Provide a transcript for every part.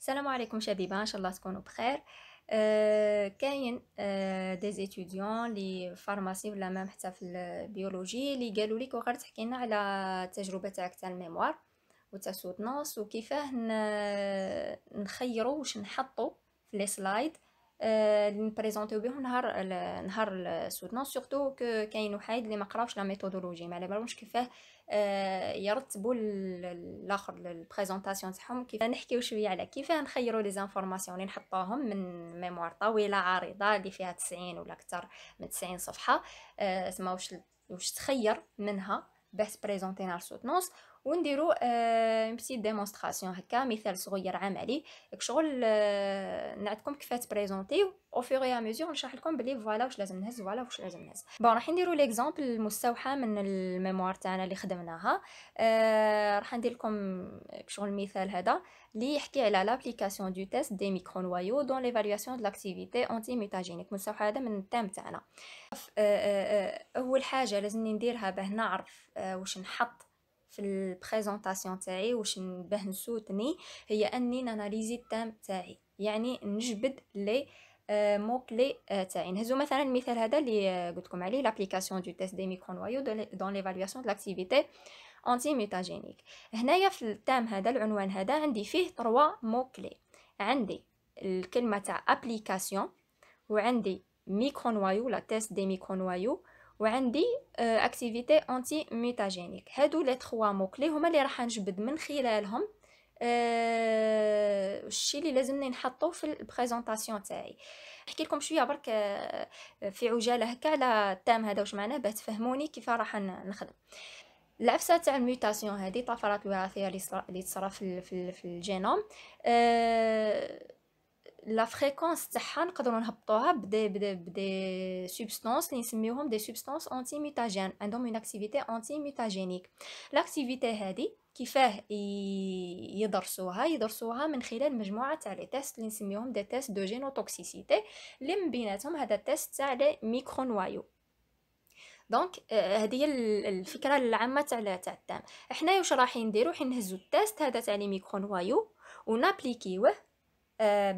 السلام عليكم شبيبه ان شاء الله تكونوا بخير أه كاين أه دي زيتوديون لي فارماسي ولا مام حتى في البيولوجي لي قالوا لك وغير تحكي لنا على التجربه تاعك تاع الميموار وتاع وكيفاه نخيروا واش نحطوا في لي سلايد اللي آه، نبريزونتيو بهم نهار نهار السودنون سورتو كاين واحد اللي ما قراوش لا ميثودولوجي ما بالهمش كيفاه آه، يرتبوا الاخر البريزونطاسيون تاعهم كيف نحكيو شويه على كيفاه نخيروا لي زانفورماسيون اللي نحطوهم من ميموار طويله عريضه اللي فيها 90 ولا اكثر من 90 صفحه اسمها آه، واش واش تخير منها باش بريزونتينا السودنونس ونديرو آه ديمونستراسيون هكا مثال صغير عملي عليه شغل آه نعدكم كيفاه تبريزونتيو او فور اي ميزور نشرح لكم بلي فوالا واش لازم نهز فوالا واش لازم نهز بون راح نديرو ليكزامبل المستوحى من الميموار تاعنا اللي خدمناها آه راح ندير لكم شغل المثال هذا اللي يحكي على لابليكاسيون دو تيست دي ميكرو نوايو دون ليفالواسيون دو لاكتيفيتي اونتي ميتاجينيك المستوحى هذا من التام تاعنا آه، آه، آه، اول حاجه لازم نديرها باه نعرف واش نحط في البريزونطاسيون تاعي واش باه نسوتني هي اني ناناليزي التام تاعي يعني نجبد لي مو آه، كلي آه، تاعي نهزو مثلا المثال هذا اللي آه، قلتلكم عليه لابليكاسيون دو تيست دي ميكرو نوايو دون ليفالواسيون دو لاكتيفيتي انتي ميتاجينيك هنايا في التام هذا العنوان هذا عندي فيه تروا مو كلي عندي الكلمه تاع ابليكاسيون وعندي ميكرو نوايو لا تيست دي ميكرو نوايو وعندي اكتيفيتي انتي ميتاجينيك هادو لي تخوا مو كلي هما اللي راح نجبد من خلالهم أه الشيء اللي لازمني نحطوه في البريزونطاسيون تاعي نحكي لكم شويه برك آه، في عجاله هكا على التام هذا واش معناه باه تفهموني كيف راح نخدم العفسه تاع الميوتاسيون هذه طفرات الوراثيه اللي تصرا في في الجينوم أه لا فريكونس تاعها نقدروا نهبطوها بدي بدي بدي سوبستانس اللي نسميوهم دي سوبستانس انتي ميتاجين عندهم اون اكتيفيتي انتي ميتاجينيك لاكتيفيتي هذه كيفاه يدرسوها يدرسوها من خلال مجموعه تاع لي تيست اللي نسميوهم دي تيست دو توكسيسيتي اللي من بيناتهم هذا التيست تاع لي ميكرو نوايو دونك هذه هي الفكره العامه تاع تاع التام حنايا واش رايحين نديرو حين نهزو التيست هذا تاع لي ميكرو نوايو ونابليكيوه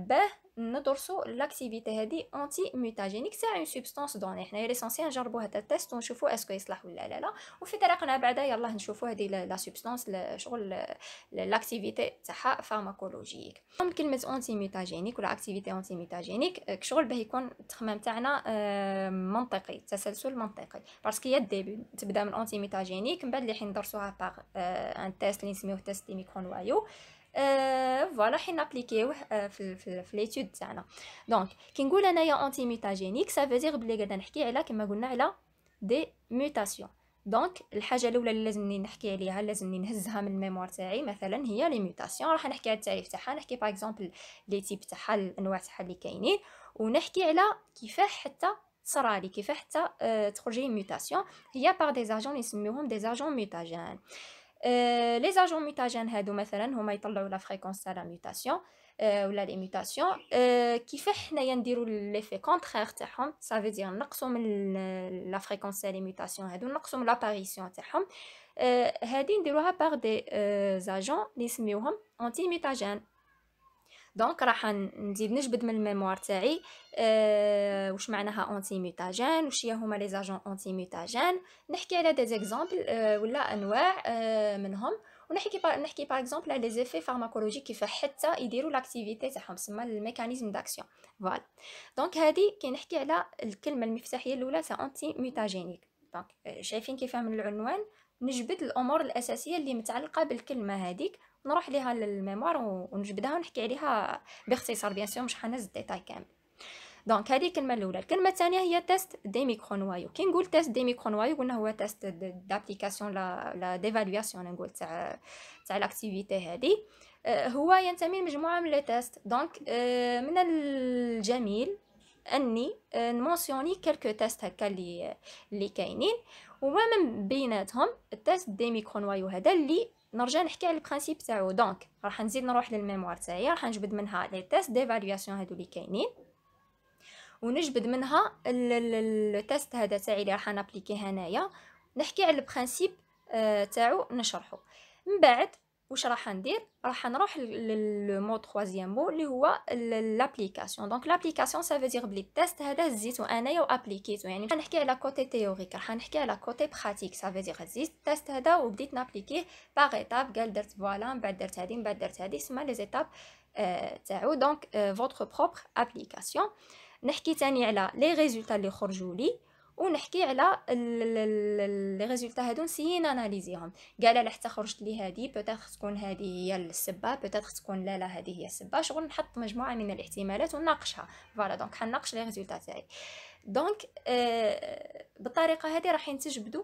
باه ندرسو لاكتيفيتي هادي اونتي ميوتاجينيك تاع اون سبستانس دوني حنايا ليسونسيال نجربو هذا التيست ونشوفو اسكو يصلح ولا لا لا وفي طريقنا بعدا يلاه نشوفو هادي لا سوبستانس شغل لاكتيفيتي تاعها فارماكولوجيك دونك كلمه اونتي ميوتاجينيك ولا اكتيفيتي اونتي ميوتاجينيك شغل باه يكون التخمام تاعنا آه، منطقي تسلسل منطقي باسكو هي الديبي تبدا من اونتي ميوتاجينيك من بعد اللي حين ندرسوها باغ ان تيست اللي نسميوه تيست دي ميكرون وايو فوالا حنا نابليكيوه في في ليتود تاعنا دونك كي نقول انايا انتي ميتاجينيك سا فيزير بلي قاعده نحكي على كما قلنا على دي ميوتاسيون دونك الحاجه الاولى اللي لازمني نحكي عليها لازمني نهزها من الميموار تاعي مثلا هي لي ميوتاسيون راح نحكي على التعريف تاعها نحكي باغ اكزومبل لي تيب تاعها الانواع تاعها اللي كاينين ونحكي على كيفاه حتى صرالي كيفاه حتى تخرج لي ميوتاسيون هي باغ دي زاجون يسميوهم دي زاجون ميوتاجين لي زاجون ميتاجين هادو مثلا هما يطلعوا لا فريكونس تاع لا ميوتاسيون ولا لي ميوتاسيون آه، كيف حنايا نديرو في كونترير تاعهم سا دير نقصو من لا فريكونس تاع لي ميوتاسيون هادو نقصو من لاباريسيون تاعهم آه، هادي نديروها باغ دي زاجون لي نسميوهم انتي ميتاجين دونك راح نزيد نجبد من الميموار تاعي آه، Euh, واش معناها اونتي ميوتاجين واش هما لي زاجون اونتي ميوتاجين نحكي على دي زيكزامبل آه، ولا انواع آه، منهم ونحكي با نحكي باغ اكزومبل على لي زيفي فارماكولوجيك كيف حتى يديروا لاكتيفيتي تاعهم تسمى الميكانيزم داكسيون فوالا دونك هادي كي نحكي على الكلمه المفتاحيه الاولى تاع اونتي ميوتاجينيك دونك شايفين كيف من العنوان نجبد الامور الاساسيه اللي متعلقه بالكلمه هذيك نروح ليها للميموار ونجبدها ونحكي عليها باختصار بيان سور مش حنزل ديتاي كامل دونك هذه الكلمه الاولى الكلمه الثانيه هي تيست دي ميكرو نوايو كي نقول تيست دي ميكرو نوايو قلنا هو تيست دابليكاسيون لا لا ديفالواسيون نقول تاع تاع لاكتيفيتي هذه آه، هو ينتمي لمجموعه من لي تيست دونك آه، من الجميل اني آه، نمونسيوني كلكو تيست هكا اللي اللي كاينين ومن من بيناتهم التيست دي ميكرو نوايو هذا اللي نرجع نحكي على البرانسيب تاعو دونك راح نزيد نروح للميموار تاعي راح نجبد منها لي تيست ديفالواسيون هادو اللي كاينين ونجبد منها التست هذا تاعي اللي راح نابليكي هنايا نحكي على البرانسيب آه، تاعو نشرحه من بعد واش راح ندير راح نروح للمود ثوازيام مو اللي هو لابليكاسيون دونك لابليكاسيون سافو دير بلي التيست هذا هزيتو انايا وابليكيتو يعني راح نحكي على كوتي تيوريك راح نحكي على كوتي براتيك سافو دير هزيت التيست هذا وبديت نابليكيه باغ ايتاب قال درت فوالا من بعد درت هادي من بعد درت هادي سما لي زيتاب تاعو دونك فوتغ بروبر ابليكاسيون نحكي تاني على لي ريزولتا اللي خرجوا لي ونحكي على لي ريزولتا هادو نسيي ناناليزيهم قال لا حتى خرجت لي هادي بوتيتر تكون هادي هي السبه بوتيتر تكون لا لا هادي هي السبه شغل نحط مجموعه من الاحتمالات ونناقشها فوالا دونك حنناقش لي ريزولتا تاعي دونك آه بالطريقه هذه راح تجبدوا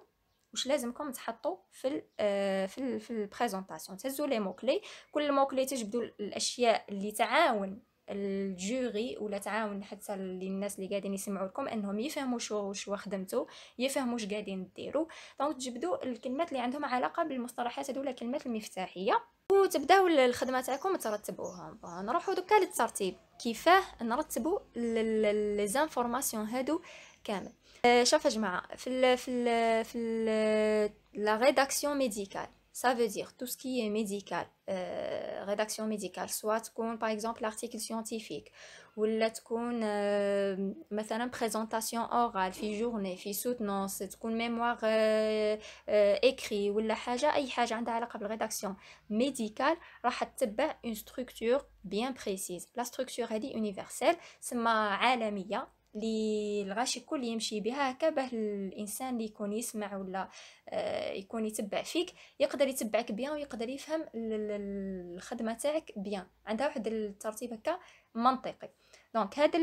واش لازمكم تحطوا في الـ آه، في الـ في البريزونطاسيون تهزوا لي موكلي كل موكلي تجبدوا الاشياء اللي تعاون الجوري ولا تعاون حتى للناس اللي قاعدين يسمعوا لكم انهم يفهموا شو واش خدمتو يفهموا واش قاعدين ديروا دونك تجبدوا الكلمات اللي عندهم علاقه بالمصطلحات هذولا الكلمات المفتاحيه وتبداو الخدمه تاعكم ترتبوهم نروحوا دوكا للترتيب كيفاه نرتبوا لي زانفورماسيون هادو كامل آه، شوف يا جماعه في الـ في الـ في لا ريداكسيون ميديكال ça veut dire tout ce qui est médical euh, rédaction médicale soit تكون par exemple l'article scientifique ولا تكون euh, مثلا présentation orale في journée في soutenance تكون mémoire euh, écrit ولا حاجة أي حاجة عندها علاقة بالريداكسيون médicale راح تتبع une structure bien précise la structure هذه universelle سما عالمية اللي الغاشي الكل يمشي بها هكا باه الانسان اللي يكون يسمع ولا آه، يكون يتبع فيك يقدر يتبعك بيان ويقدر يفهم الخدمه تاعك بيان عندها واحد الترتيب هكا منطقي دونك هاد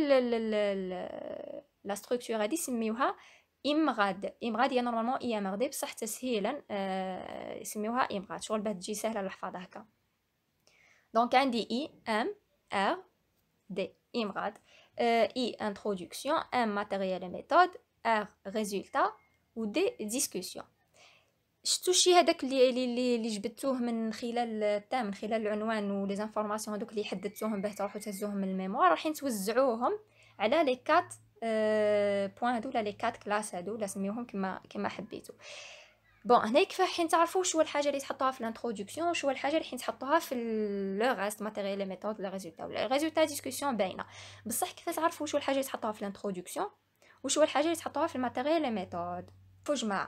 لا ستركتور هادي سميوها امغاد امغاد هي نورمالمون اي ام بصح تسهيلا آه، يسميوها امغاد شغل باه تجي سهله الحفاظ هكا دونك عندي اي ام ار دي امغاد euh, I introduction, M matériel et méthode, R résultat و D discussion شفتوا شي هذاك اللي اللي اللي جبدتوه من خلال التام من خلال العنوان ولي زانفورماسيون هذوك اللي حددتوهم باه تروحوا تهزوهم من الميموار راح نتوزعوهم على لي كات أه بوين هادو ولا لي كات كلاس هذو ولا سميوهم كما كما حبيتو بون هنا يكفى حين تعرفوا شو الحاجه اللي تحطوها في الانترودكسيون وشو الحاجه اللي حين تحطوها في لو غاست ماتيريال لي ميثود لي ريزولتا ولا ريزولتا ديسكوسيون باينه بصح كيف تعرفوا شو الحاجه اللي تحطوها في الانترودكسيون وشو الحاجه اللي تحطوها في الماتيريال لي ميثود فجمع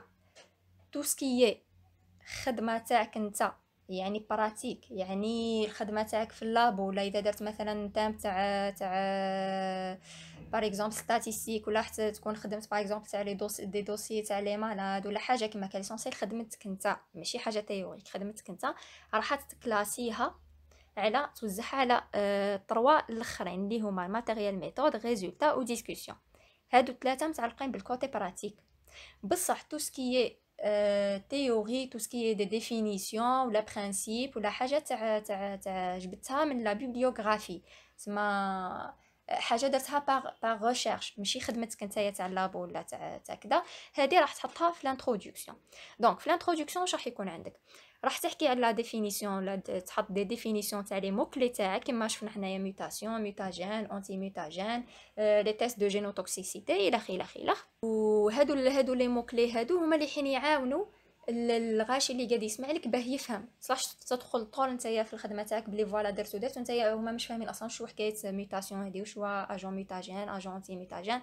تو سكي خدمه تاعك انت يعني براتيك يعني الخدمه تاعك في اللاب ولا اذا درت مثلا تام تاع تاع باغ اكزومبل ستاتيستيك ولا حتى تكون خدمت باغ اكزومبل تاع لي دوسي دي دوسي تاع لي مالاد ولا حاجه كيما كان سونسي خدمتك انت ماشي حاجه تيوريك خدمتك انت راح تكلاسيها على توزعها على الطروا الاخرين اللي هما الماتيريال ميثود ريزولتا و ديسكوسيون هادو ثلاثه متعلقين بالكوتي براتيك بصح تو سكي تيوري تو سكي دي ديفينيسيون ولا برينسيپ ولا حاجه تاع تاع جبتها من لا بيبليوغرافي تسمى حاجه درتها باغ باغ ريشيرش ماشي خدمتك نتايا تاع لابو ولا تاع تاع كذا هذه راح تحطها في لانتروداكسيون دونك في لانتروداكسيون واش راح يكون عندك راح تحكي على لا ديفينيسيون ولا تحط دي ديفينيسيون تاع لي موك لي تاعك كيما شفنا حنايا ميوتاسيون ميوتاجين انتي ميوتاجين لي تيست دو جينوتوكسيسيتي الى اخره الى اخره وهادو هادو لي موك لي هادو هما اللي حين يعاونوا الغاشي اللي قاعد يسمع لك باه يفهم صلاح تدخل طول نتايا في الخدمه تاعك بلي فوالا درت ودرت نتايا هما مش فاهمين اصلا شو حكايه ميوتاسيون هذه وشو اجون ميتاجين اجون تي ميتاجين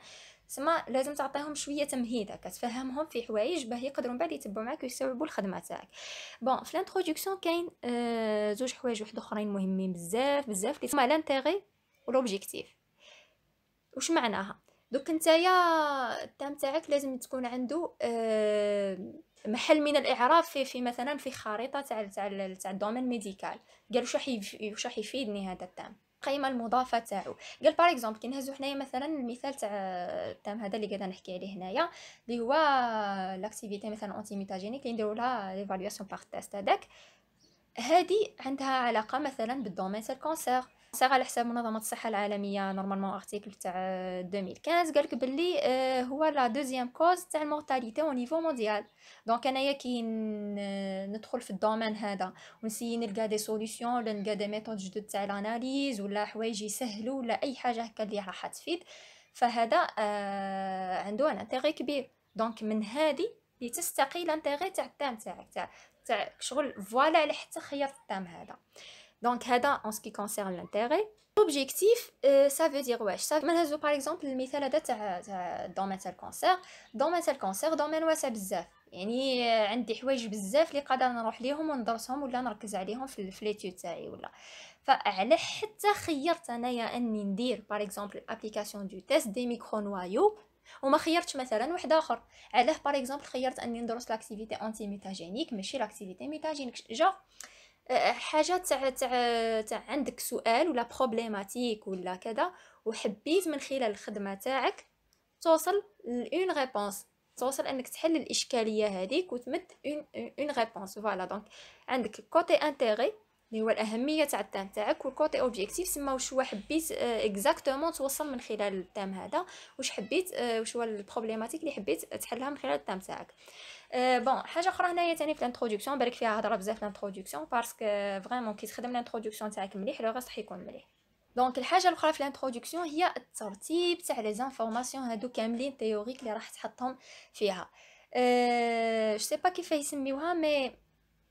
سما لازم تعطيهم شويه تمهيد هكا تفهمهم في حوايج باه يقدروا من بعد يتبعوا معاك ويستوعبوا الخدمه تاعك بون في لانتروداكسيون كاين آه زوج حوايج واحد اخرين مهمين بزاف بزاف اللي هما لانتيغي ولوبجيكتيف وش معناها دوك نتايا التام تاعك لازم تكون عنده آه محل من الاعراب في في مثلا في خريطه تاع تاع تاع الدومين ميديكال قال واش راح واش يفيدني هذا التام القيمه المضافه تاعو قال باغ اكزومبل كي نهزو حنايا مثلا المثال تاع التام هذا اللي قاعده نحكي عليه هنايا اللي هو لاكتيفيتي مثلا اونتي ميتاجينيك اللي نديرو لها ليفالواسيون باغ تيست هذاك هادي عندها علاقه مثلا بالدومين تاع الكونسير ساغ على حساب منظمه الصحه العالميه نورمالمون ارتيكل تاع 2015 قالك باللي آه، هو لا دوزيام كوز تاع المورتاليتي او نيفو مونديال دونك انايا كي ندخل في الدومين هذا ونسي نلقى دي سوليسيون ولا نلقى دي ميثود جدد تاع الاناليز ولا حوايج يسهلوا ولا اي حاجه هكا اللي راح تفيد فهذا آه عنده ان انتيغي كبير دونك من هذه اللي تستقي الانتيغي تاع التام تاعك تاع تاع شغل فوالا على حتى خيرت التام هذا Donc, en ce qui concerne l'intérêt. Objectif, ça veut dire wesh. Ça dire, par exemple المثال هذا تاع تاع de تاع الكونسير، دومين تاع بزاف. يعني عندي حوايج بزاف اللي قادر نروح ليهم وندرسهم ولا نركز عليهم في تاعي ولا فعلى حتى خيرت انايا اني ندير اكزومبل دو تيست دي ميكرو وما خيرتش مثلا واحد اخر علاه خيرت اني ندرس لاكتيفيتي انتي ميتاجينيك ماشي لاكتيفيتي ميتاجينيك جو حاجه تاع تاع تاع عندك سؤال ولا بروبليماتيك ولا كذا وحبيت من خلال الخدمه تاعك توصل لون ريبونس توصل انك تحل الاشكاليه هذيك وتمد اون ريبونس فوالا دونك عندك كوتي انتيغي اللي هو الاهميه تاع التام تاعك والكوتي اوبجيكتيف سما واش هو حبيت اكزاكتومون آه، توصل من خلال التام هذا واش حبيت آه، واش هو البروبليماتيك اللي حبيت تحلها من خلال التام تاعك بون آه، حاجه اخرى هنايا ثاني في الانترودكسيون بالك فيها هضره بزاف الانترودكسيون باسكو فريمون كي تخدم الانترودكسيون تاعك مليح لو غاست حيكون مليح دونك الحاجه الاخرى في الانترودكسيون هي الترتيب تاع لي زانفورماسيون هادو كاملين تيوريك اللي راح تحطهم فيها أه... جو سي با كيفاه يسميوها مي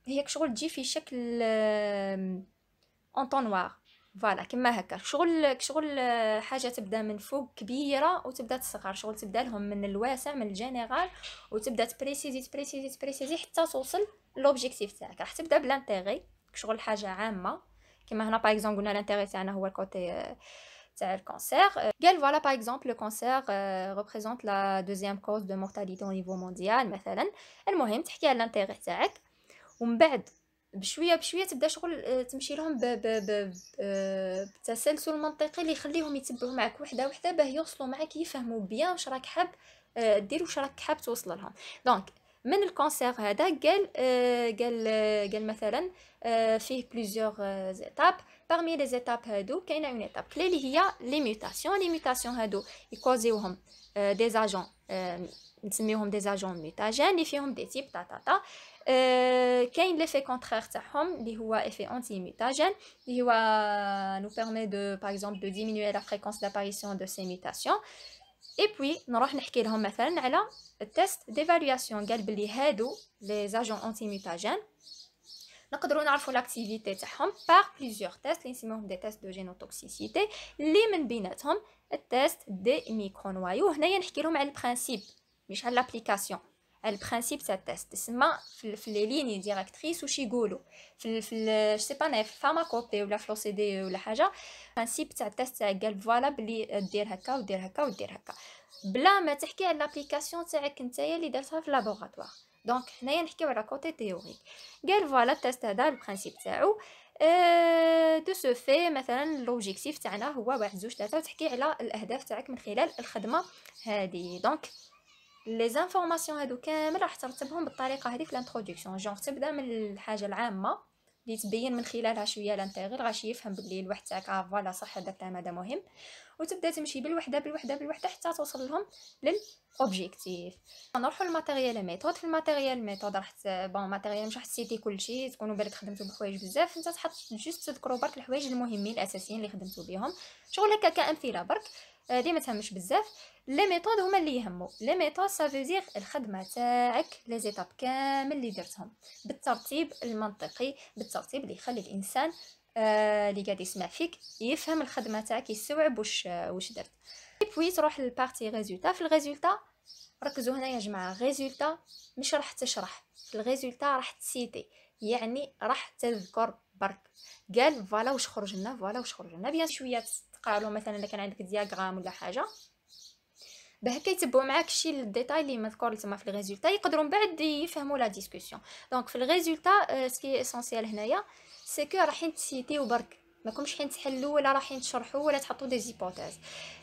هيك شغل تجي في شكل اونطونوار فوالا كما هكا شغل شغل آه، حاجه تبدا من فوق كبيره وتبدا تصغر شغل تبدا لهم من الواسع من الجينيرال وتبدا تبريسيزي تبريسيزي تبريسيزي حتى توصل لوبجيكتيف تاعك راح تبدا بلانتيغي شغل حاجه عامه كما هنا باغ اكزومبل قلنا لانتيغي تاعنا هو الكوتي آه، تاع الكونسير قال فوالا باغ اكزومبل كونسير ريبريزونت لا دوزيام كوز دو مورتاليتي او نيفو مونديال مثلا المهم تحكي على لانتيغي تاعك ومن بعد بشويه بشويه تبدا شغل آه، تمشي لهم آه، بتسلسل منطقي اللي يخليهم يتبعوا معك وحده وحده باه يوصلوا معك يفهموا بيان واش راك حاب آه، دير واش راك حاب توصل لهم دونك من الكونسير هذا قال قال قال مثلا فيه بليزيوغ زيتاب parmi les étapes هادو كاينه اون ايتاب كلي اللي هي لي ميوتاسيون لي ميوتاسيون هادو يكوزيوهم دي زاجون نسميوهم دي زاجون ميوتاجين اللي فيهم دي تيب تا تا تا Euh, Quel est l'effet contraire de est l'effet effet anti-mutagène, qui nous permet de, par exemple, de diminuer la fréquence d'apparition de ces mutations. Et puis, nous allons parler de un test d'évaluation des agents anti-mutagènes. Nous pouvons faire l'activité de par plusieurs tests, des tests de génotoxicité, les test des micro-noyaux. Nous allons parler du principe, mais pas l'application. البرانسيب تاع التست تسمى في لي ليني ديراكتريس واش يقولوا في في سي با ناف في فارماكوبي ولا في لو سي دي ولا حاجه البرانسيب تاع التست تاع قال فوالا بلي دير هكا ودير هكا ودير هكا بلا ما تحكي على لابليكاسيون تاعك نتايا اللي درتها في لابوراتوار دونك حنايا نحكيو على كوتي تيوريك قال فوالا التست هذا البرانسيب تاعو دو سو في مثلا لوجيكتيف تاعنا هو واحد زوج ثلاثه وتحكي على الاهداف تاعك من خلال الخدمه هذه دونك لي زانفورماسيون هادو كامل راح ترتبهم بالطريقه هذه في لانترودكسيون جونغ تبدا من الحاجه العامه اللي تبين من خلالها شويه لانتيغير غاش يفهم باللي الواحد تاعك اه فوالا صح هذا الكلام هذا مهم وتبدا تمشي بالوحده بالوحده بالوحده حتى توصل لهم للاوبجيكتيف نروحوا للماتيريال ميثود في الماتيريال ميثود راح بون ماتيريال مش راح تسيتي كل شيء تكونوا بالك خدمتوا بحوايج بزاف انت تحط جوست تذكروا برك الحوايج المهمين الاساسيين اللي خدمتوا بهم شغل هكا كامثله برك اللي آه، ما تهمش بزاف لي ميثود هما اللي يهمو لي ميثود سافيزيغ الخدمه تاعك لي زيتاب كامل اللي درتهم بالترتيب المنطقي بالترتيب اللي يخلي الانسان اللي آه، قاعد يسمع فيك يفهم الخدمه تاعك يستوعب واش واش درت بوي تروح للبارتي ريزولتا في الريزولتا ركزوا هنا يا جماعه ريزولتا مش راح تشرح في الريزولتا راح تسيتي يعني راح تذكر برك قال فوالا واش خرج لنا فوالا واش خرج لنا بيان شويه قالوا مثلا الا كان عندك دياغرام ولا حاجه بهكا يتبعوا معاك الشيء الديتاي اللي مذكور تما في الريزولتا يقدروا من بعد يفهموا لا ديسكوسيون دونك في الريزولتا سكي آه، اسونسييل هنايا سي كو رايحين تسيتيو برك ما كومش حين تحلوا ولا رايحين تشرحوا ولا تحطوا دي زيبوتيز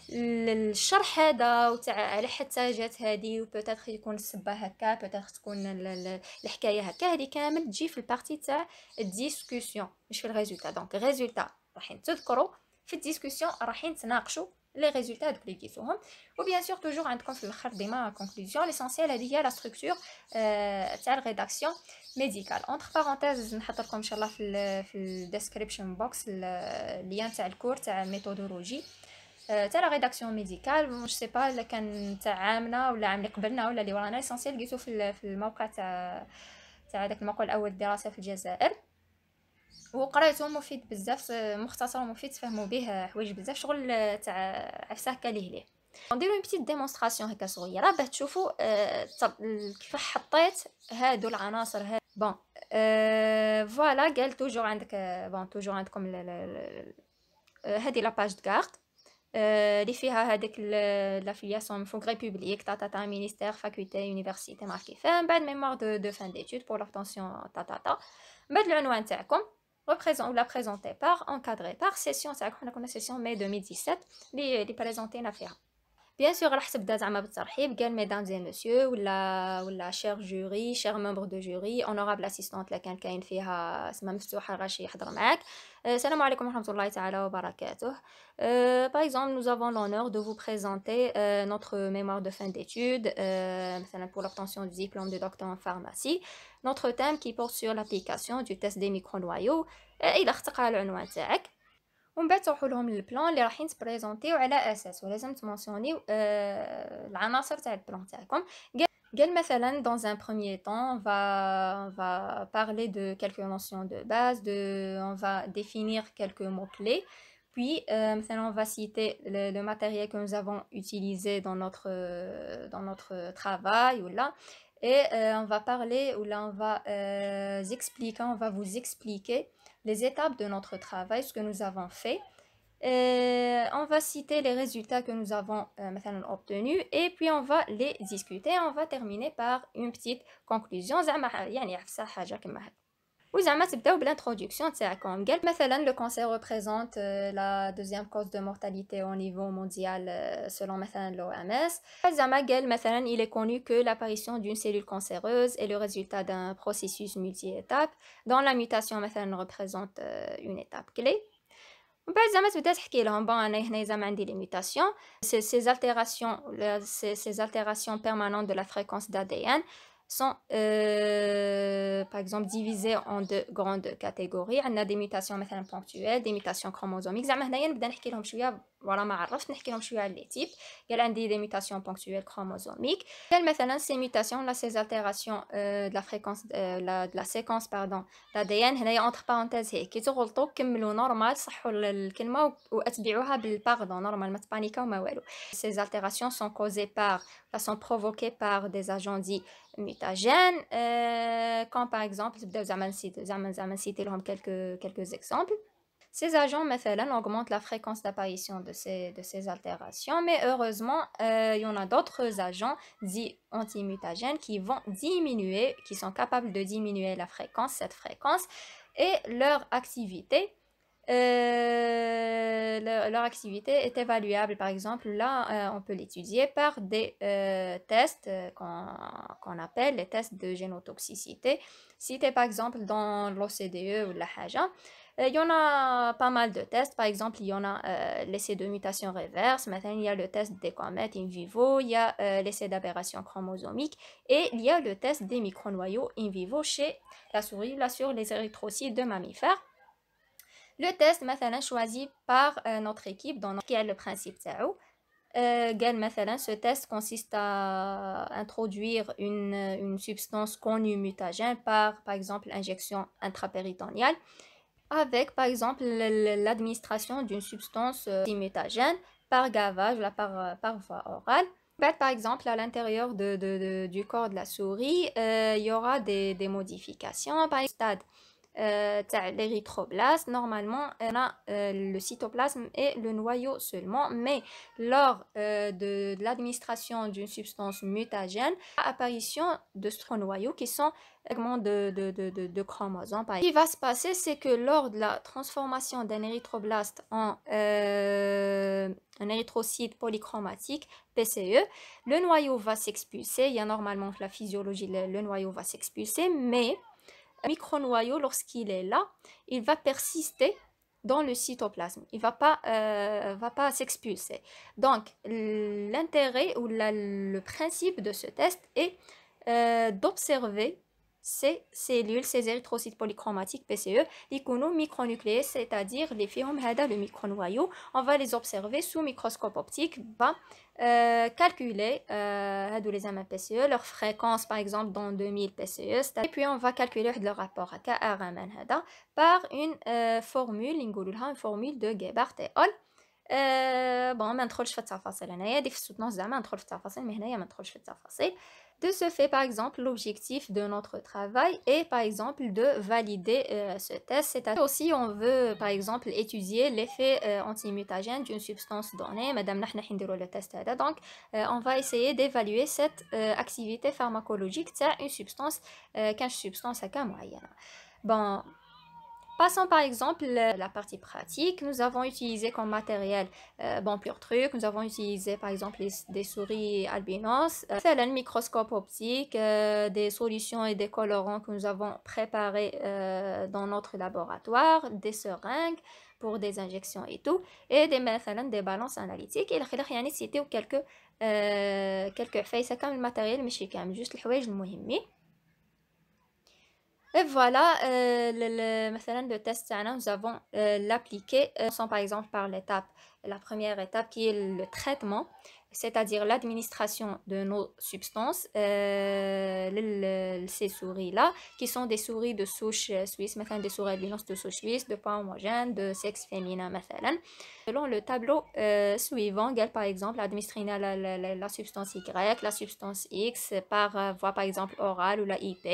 الشرح هذا وتاع على حتى جات هذه وبوتيتر يكون السبه هكا بوتيتر تكون الحكايه هكا هذه كامل تجي في البارتي تاع الديسكوسيون مش في الريزولتا دونك الريزولتا رايحين تذكروا في الديسكوسيون راحين تناقشوا لي ريزولتا لي اللي و وبيان سور توجور عندكم في الاخر ديما كونكلوزيون ليسونسيال هذه هي لا ستركتور تاع الريداكسيون ميديكال اونتر بارونتيز نحط لكم ان شاء الله في في الديسكريبشن بوكس اللين تاع الكور تاع ميثودولوجي تاع لا ريداكسيون ميديكال مش سي با الا كان تاع عامنا ولا عام اللي قبلنا ولا اللي ورانا ليسونسيال لقيتو في الموقع تاع تاع داك الموقع الاول الدراسه في الجزائر وقريته مفيد بزاف مختصر ومفيد تفهموا به حوايج بزاف شغل آه، تاع عفسه كاليه ليه نديرو اون بتيت ديمونستراسيون هكا صغيره باه تشوفوا آه كيفاش حطيت هادو العناصر هاد بون آه فوالا قال توجور عندك بون آه، توجور عندكم هذه لاباج دو كارت اللي فيها هذيك لافيلياسيون فون غري بوبليك تاع تاع مينيستير فاكولتي يونيفرسيتي ما عرفت كيفاه من بعد ميموار دو دو فان ديتود بور لوبتونسيون تاع تاع تاع من بعد العنوان تاعكم Vous ou la présenter par encadré par session. C'est à qu'on a une session mai 2017, les présentées, la faire. Bien sûr, la chasse d'azam mesdames et messieurs, ou la, ou la jury, cher membre de jury, honorable assistante, la quelqu'un qui a une fille à euh, salam alaikum wa rahmatullahi ta'ala wa barakatuh. Euh, par exemple, nous avons l'honneur de vous présenter euh, notre mémoire de fin d'études euh, pour l'obtention du diplôme de docteur en pharmacie. Notre thème qui porte sur l'application du test des micro-noyaux. إلى اختقى العنوان تاعك ومن بعد تروحوا لهم للبلان اللي رايحين تبريزونتيو على اساس ولازم تمونسيونيو العناصر تاع البلان تاعكم Gail dans un premier temps, on va, parler de quelques notions de base, de, on va définir quelques mots-clés, puis euh, on va citer le, matériel que nous avons utilisé dans notre, euh, dans notre travail ou là, et euh, on va parler ou là on va expliquer, on va vous expliquer les étapes de notre travail, ce que nous avons fait, euh, on va citer les résultats que nous avons euh, obtenus et puis on va les discuter. On va terminer par une petite conclusion. يعني عفسة l'introduction, هكا. le cancer représente euh, la deuxième cause de mortalité au niveau mondial selon l'OMS il est connu que l'apparition d'une cellule cancéreuse est le résultat d'un processus multi-étape dont la mutation représente une étape clé ben, on peut-être qu'il rembante examen des limitations Ces altérations, ces altérations permanentes de la fréquence d'ADN, sont, euh, par exemple, divisées en deux grandes catégories on a des mutations, ponctuelles, des mutations chromosomiques. examen voilà, ma a pas, on n'a pas à les expliquer un peu aller type. Il a un des mutations ponctuelles chromosomiques. Il a مثلا ces mutations, la ces altérations euh, de la fréquence de euh, la de la séquence, pardon, de l'ADN, là, entre parenthèses, écoutez, vous galotez, continuez normal, صحوا la le kelma et ادعوها par pardon, normal, ne paniquez pas, ما والو. Ces altérations sont causées par, sont provoquées par des agents dit mutagènes, comme euh, par exemple, vous devenez jamais, citer quelques quelques exemples. Ces agents, مثلا, augmentent la fréquence d'apparition de ces, de ces altérations, mais heureusement, euh, il y en a d'autres agents dits antimutagènes qui vont diminuer, qui sont capables de diminuer la fréquence, cette fréquence, et leur activité. Euh, leur, activité est évaluable. Par exemple, là, euh, on peut l'étudier par des tests qu'on appelle les tests de génotoxicité, cités par exemple dans l'OCDE ou la Haja. Euh, il y en a pas mal de tests. Par exemple, il y en a euh, l'essai de mutation reverse. Maintenant, il y a le test des comètes in vivo. Il y a euh, l'essai d'aberration chromosomique. Et il y a le test des micronoyaux in vivo chez la souris, là, sur les érythrocytes de mammifères. Le test, maintenant, choisi par notre équipe, dans qui est le principe euh, ce test consiste à introduire une, substance connue mutagène par, par exemple, injection intrapéritoniale avec par exemple l'administration d'une substance euh, mutagène par gavage, là, par, euh, voie orale. Par exemple, à l'intérieur du corps de la souris, euh, il y aura des, modifications. Par exemple, stade تاع euh, normalement on a euh, le cytoplasme et le noyau seulement mais lors euh, de, l'administration d'une substance mutagène apparition de ce noyau qui sont de, de, de, de, chromosomes. Ce qui va se passer, c'est que lors de la transformation d'un érythroblast en un érythrocyte polychromatique, PCE, le noyau va s'expulser. Il y a normalement la physiologie, le noyau va s'expulser, mais micro-noyau, lorsqu'il est là, il va persister dans le cytoplasme. Il ne va pas, euh, pas s'expulser. Donc, l'intérêt ou le principe de ce test est euh, d'observer ces cellules, ces érythrocytes polychromatiques PCE, les micronucléés, c'est-à-dire les films le micronoyau. On va les observer sous microscope optique, va euh, calculer euh, les PCE, leur fréquence par exemple dans 2000 PCE, e, et puis on va calculer leur rapport à KRMN par une euh, formule, une formule de Gebhardt-Hall. بون on ندخلش في التفاصيل on دي في السوتنوس زعما ندخل في التفاصيل on هنايا ما dans في التفاصيل de ce fait, par exemple, l'objectif de notre travail est, par exemple, de valider euh, ce test. C'est-à-dire si on veut, par exemple, étudier l'effet euh, antimutagène d'une substance donnée, Madame le test. Donc, euh, on va essayer d'évaluer cette activité pharmacologique, c'est une substance, qu'une substance à Bon, Passons par exemple la partie pratique. Nous avons utilisé comme matériel euh, bon plusieurs trucs. Nous avons utilisé par exemple des souris albinos, euh, un microscope optique, euh, des solutions et des colorants que nous avons préparés euh, dans notre laboratoire, des seringues pour des injections et tout, et des, des balances analytiques. Et rien ou quelques quelques faits. C'est comme le matériel, mais juste le et voilà, euh, le, le, le test nous avons euh, l'appliqué, euh, par exemple par l'étape, la première étape qui est le traitement, c'est-à-dire l'administration de nos substances, ces souris-là, qui sont des souris de souche suisse, maintenant des souris albinos de souche suisse, de poids homogène, de sexe féminin, maintenant. Selon le tableau suivant, par exemple, administrer la, la, la, substance Y, la substance X, par voie par exemple orale ou la IP,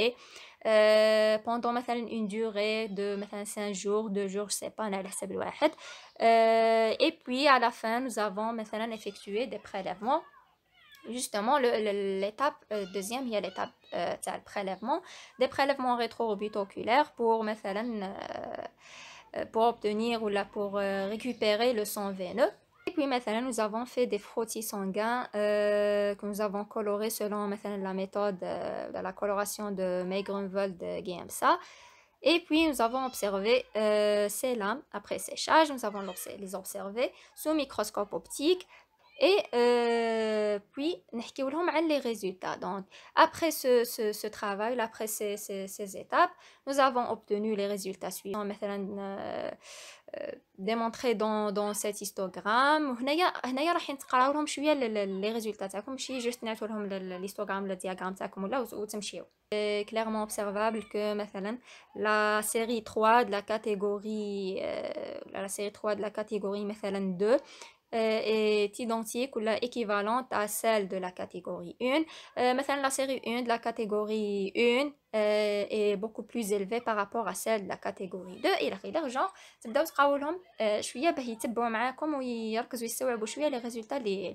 euh, pendant مثلا une durée de مثلا 5 jours 2 jours je sais pas a حسب الواحد euh, et puis à la fin nous avons مثلا effectué des prélèvements justement l'étape euh, deuxième il y a l'étape le prélèvement des prélèvements rétro-orbitoculaires pour مثلا pour obtenir ou là pour récupérer le sang veineux puis maintenant, nous avons fait des frottis sanguins euh, que nous avons colorés selon la méthode euh, de la coloration de May Grunwald GMSA. Et puis, nous avons observé euh, ces lames après séchage. Nous avons les observer sous microscope optique et euh, puis nous avons les résultats donc après ce, travail après ces, étapes nous avons obtenu les résultats suivants مثلا euh, euh, démontré dans, cet histogramme Nous هنايا راح نقراو لهم شويه لي ريزولتا تاعكم ماشي جوست clairement observable que la série 3 de la catégorie la série 3 de la catégorie مثلا 2 euh, est identique ou équivalente à celle de la catégorie 1. Euh, maintenant, la série 1 de la catégorie 1 euh, est beaucoup plus élevée par rapport à celle de la catégorie 2 et la genre تبداو تقاولهم Je suis يتبعوا معاكم ويركزوا يستوعبوا شويه اللي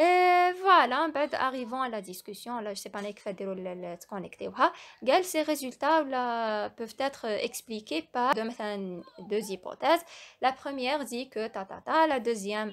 et voilà, fait, arrivons à la discussion, là je sais pas les ديروا تكونيكتيوها. قال ces résultats peuvent être euh, expliqués par deux, deux hypothèses. La première dit que ta ta ta, la deuxième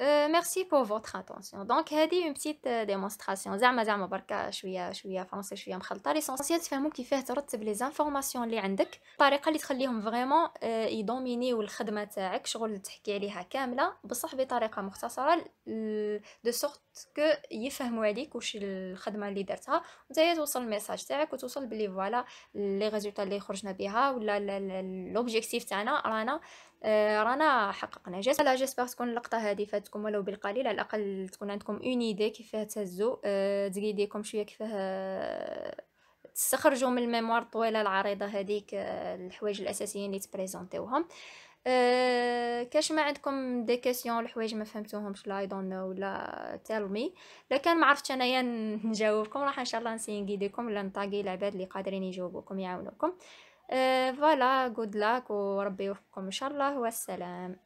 ميرسي بو فوتر اتونسيون دونك هذه اون بتيت ديمونستراسيون زعما زعما بركا شويه شويه فرونسي شويه مخلطه ليسونسيال تفهموا كيفاه ترتب لي زانفورماسيون اللي عندك الطريقه اللي تخليهم فريمون يدومينيو الخدمه تاعك شغل تحكي عليها كامله بصح بطريقه مختصره دو سورت كو يفهموا عليك واش الخدمه اللي درتها وانت توصل الميساج تاعك وتوصل بلي فوالا لي ريزولتا اللي خرجنا بها ولا لوبجيكتيف تاعنا رانا آه، رانا حققنا جيسبر جيسبر تكون اللقطه هذه فاتكم ولو بالقليل على الاقل تكون عندكم اون ايدي كيفاه تهزوا تقي يديكم شويه كيفاه تستخرجوا من الميموار الطويله العريضه هذيك آه، الحوايج الاساسيين اللي تبريزونتيوهم أه كاش ما عندكم دي كيسيون الحوايج ما فهمتوهمش لا اي دون نو ولا تيل مي لكن ما عرفتش انايا نجاوبكم راح ان شاء الله نسينغيديكم ولا نطاقي العباد اللي قادرين يجاوبوكم يعاونوكم آه، فوالا جود لاك وربي يوفقكم ان شاء الله والسلام